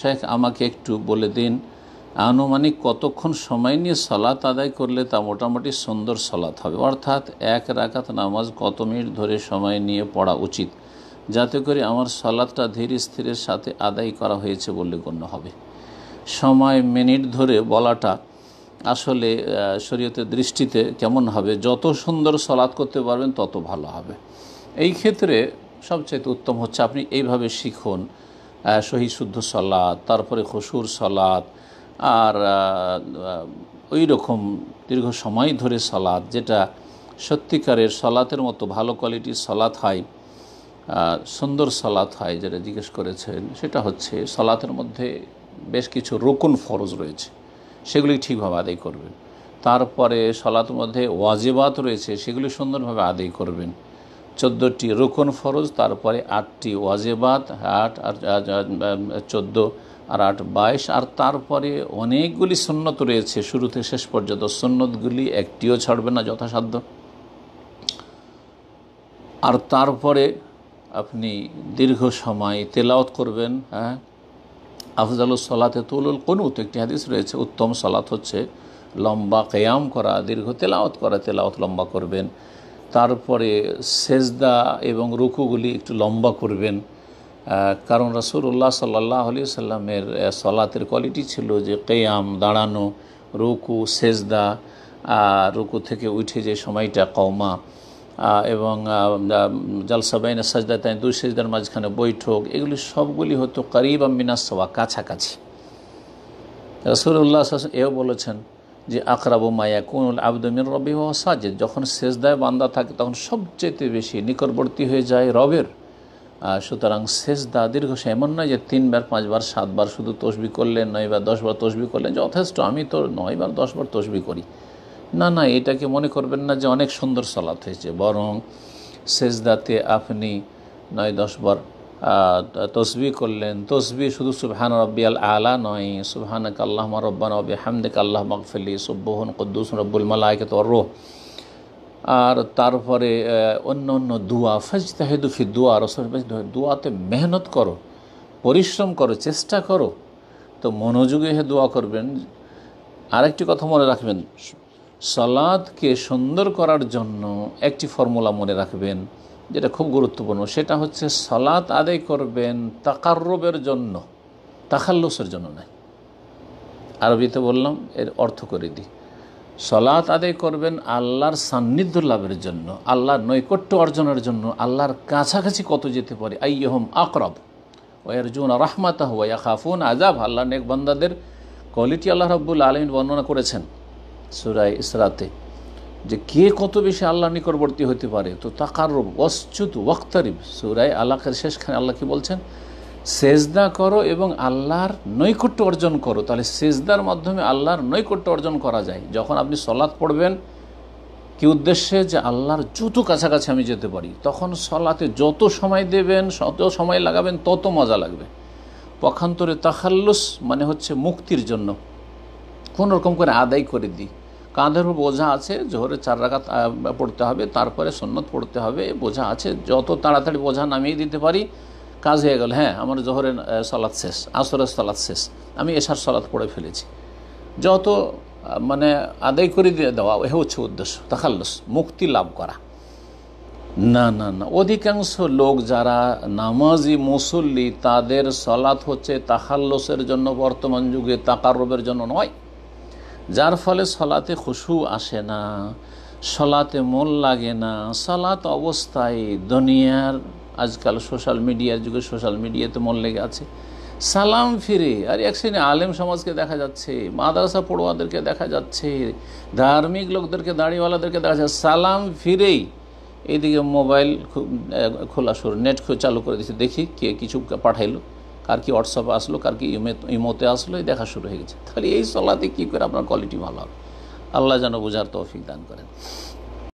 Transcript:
শেখ আমাকে একটু বলে দিন আনুমানিক কতক্ষণ সময় নিয়ে সলাত আদায় করলে তা মোটামুটি সুন্দর সলাত হবে অর্থাৎ এক রাখাত নামাজ কত মিনিট ধরে সময় নিয়ে পড়া উচিত যাতে করে আমার সলাদটা ধীর স্থিরের সাথে আদায় করা হয়েছে বলে গণ্য হবে সময় মিনিট ধরে বলাটা আসলে শরীয়তের দৃষ্টিতে কেমন হবে যত সুন্দর সলাদ করতে পারবেন তত ভালো হবে এই ক্ষেত্রে সবচেয়ে উত্তম হচ্ছে আপনি এইভাবে শিখুন সহি শুদ্ধ সলাদ তারপরে খসুর সলাদ আর ওই রকম দীর্ঘ সময় ধরে সলাদ যেটা সত্যিকারের সলাতের মতো ভালো কোয়ালিটির সলাত হয় সুন্দর সলাত হয় যেটা জিজ্ঞেস করেছেন সেটা হচ্ছে সলাতের মধ্যে বেশ কিছু রকুন ফরজ রয়েছে সেগুলি ঠিকভাবে আদায় করবেন তারপরে সলাতের মধ্যে ওয়াজিবাত রয়েছে সেগুলি সুন্দরভাবে আদায় করবেন চোদ্দোটি রোকন ফরজ তারপরে আটটি ওয়াজেবাত আট আর চোদ্দো আর আট বাইশ আর তারপরে অনেকগুলি সন্ন্যত রয়েছে শুরু থেকে শেষ পর্যন্ত সন্ন্যতগুলি একটিও ছাড়বে না যথাসাধ্য আর তারপরে আপনি দীর্ঘ সময় তেলাওত করবেন হ্যাঁ আফজাল সলাতে তুলুল কনুত একটি হাদিস রয়েছে উত্তম সলাত হচ্ছে লম্বা কেয়াম করা দীর্ঘ তেলাওত করা তেলাওত লম্বা করবেন তারপরে সেজদা এবং রুকুগুলি একটু লম্বা করবেন কারণ রসুল্লাহ সাল্লাহ আলি সাল্লামের সলাতের কোয়ালিটি ছিল যে কেয়াম দাঁড়ানো রুকু সেজদা রুকু থেকে উঠে যে সময়টা কওমা এবং জালসাবাইনা সাজদা তাই দুই সেজদার মাঝখানে বৈঠক এগুলি সবগুলি হতো করিব মিনাসওয়া কাছাকাছি রসুল্লাহ এও বলেছেন যে আকরাবু মায়া কুনুল আবদমিন রবি ও সাজেদ যখন সেজদায় বান্দা থাকে তখন সবচেয়ে বেশি নিকটবর্তী হয়ে যায় রবের সুতরাং সেজদা দীর্ঘ সে এমন নয় যে তিনবার পাঁচবার সাতবার শুধু তসবি করলেন নয়বার দশবার তসবি করলেন যথেষ্ট আমি তো নয়বার দশবার তসবি করি না না এটাকে মনে করবেন না যে অনেক সুন্দর সলাৎ হয়েছে বরং সেজদাতে আপনি নয় দশবার তসবি করলেন তসবি শুধু সুবহান রব্বি আল আলা নয় সুবহান আল্লাহ রব্বান রব্বি হামদিক আল্লাহ মকফলি সুব্বহন কদ্দুস রব্বুল মালায়কে তো রোহ আর তারপরে অন্য অন্য দুয়া দোয়া ফাজতাহেদুফি দুয়া রসল দুয়াতে মেহনত করো পরিশ্রম করো চেষ্টা করো তো মনোযোগে হে দোয়া করবেন আরেকটি কথা মনে রাখবেন সালাদকে সুন্দর করার জন্য একটি ফর্মুলা মনে রাখবেন যেটা খুব গুরুত্বপূর্ণ সেটা হচ্ছে সলাৎ আদায় করবেন তাকারবের জন্য তাখাল্লুসের জন্য নয় আরবিতে বললাম এর অর্থ করে দিই সলাৎ আদায় করবেন আল্লাহর সান্নিধ্য লাভের জন্য আল্লাহর নৈকট্য অর্জনের জন্য আল্লাহর কাছাকাছি কত যেতে পারে আইয়হম আকরব ওয়ারজুন রাহমাতা ওয়া খাফুন আজাব আল্লাহ নেকবান্দাদের কোয়ালিটি আল্লাহ রব্বুল আলমিন বর্ণনা করেছেন সুরাই ইসরাতে যে কে কত বেশি আল্লাহ নিকটবর্তী হতে পারে তো তাকার অচ্যুত ওয়াক্তারিব সুরায় আল্লাহের শেষখানে আল্লাহ কি বলছেন সেজদা করো এবং আল্লাহর নৈকট্য অর্জন করো তাহলে সেজদার মাধ্যমে আল্লাহর নৈকট্য অর্জন করা যায় যখন আপনি সলাৎ পড়বেন কি উদ্দেশ্যে যে আল্লাহর যত কাছাকাছি আমি যেতে পারি তখন সলাতে যত সময় দেবেন যত সময় লাগাবেন তত মজা লাগবে পক্ষান্তরে তাহাল্লুস মানে হচ্ছে মুক্তির জন্য কোনোরকম করে আদায় করে দিই কাঁধের উপর বোঝা আছে জোহরে চার রাখা পড়তে হবে তারপরে সন্ন্যত পড়তে হবে বোঝা আছে যত তাড়াতাড়ি বোঝা নামিয়ে দিতে পারি কাজ হয়ে গেল হ্যাঁ আমার জোহরের সলাৎ শেষ আসরের সলাৎ শেষ আমি এশার সলাৎ পড়ে ফেলেছি যত মানে আদায় করে দিয়ে দেওয়া এ হচ্ছে উদ্দেশ্য তাকাল্লস মুক্তি লাভ করা না না না অধিকাংশ লোক যারা নামাজি মুসল্লি তাদের সলাৎ হচ্ছে তাহাল্লসের জন্য বর্তমান যুগে তাকারবের জন্য নয় যার ফলে সলাতে খুশু আসে না সলাতে মন লাগে না সলাত অবস্থায় দুনিয়ার আজকাল সোশ্যাল মিডিয়ার যুগে সোশ্যাল মিডিয়াতে মন লেগে আছে সালাম ফিরে আর এক শ্রেণী আলেম সমাজকে দেখা যাচ্ছে মাদ্রাসা পড়ুয়াদেরকে দেখা যাচ্ছে ধার্মিক লোকদেরকে দাঁড়িয়েওয়ালাদেরকে দেখা যাচ্ছে সালাম ফিরেই এইদিকে মোবাইল খোলা শুরু নেট চালু করে দিচ্ছে দেখি কে কিছু পাঠাইলো কার কি হোয়াটসঅ্যাপে আসলো কার কি ইমোতে আসলো এই দেখা শুরু হয়ে গেছে তাহলে এই সলাতে কী করে আপনার কোয়ালিটি ভালো হবে আল্লাহ যেন বোঝার তৌফিক দান করেন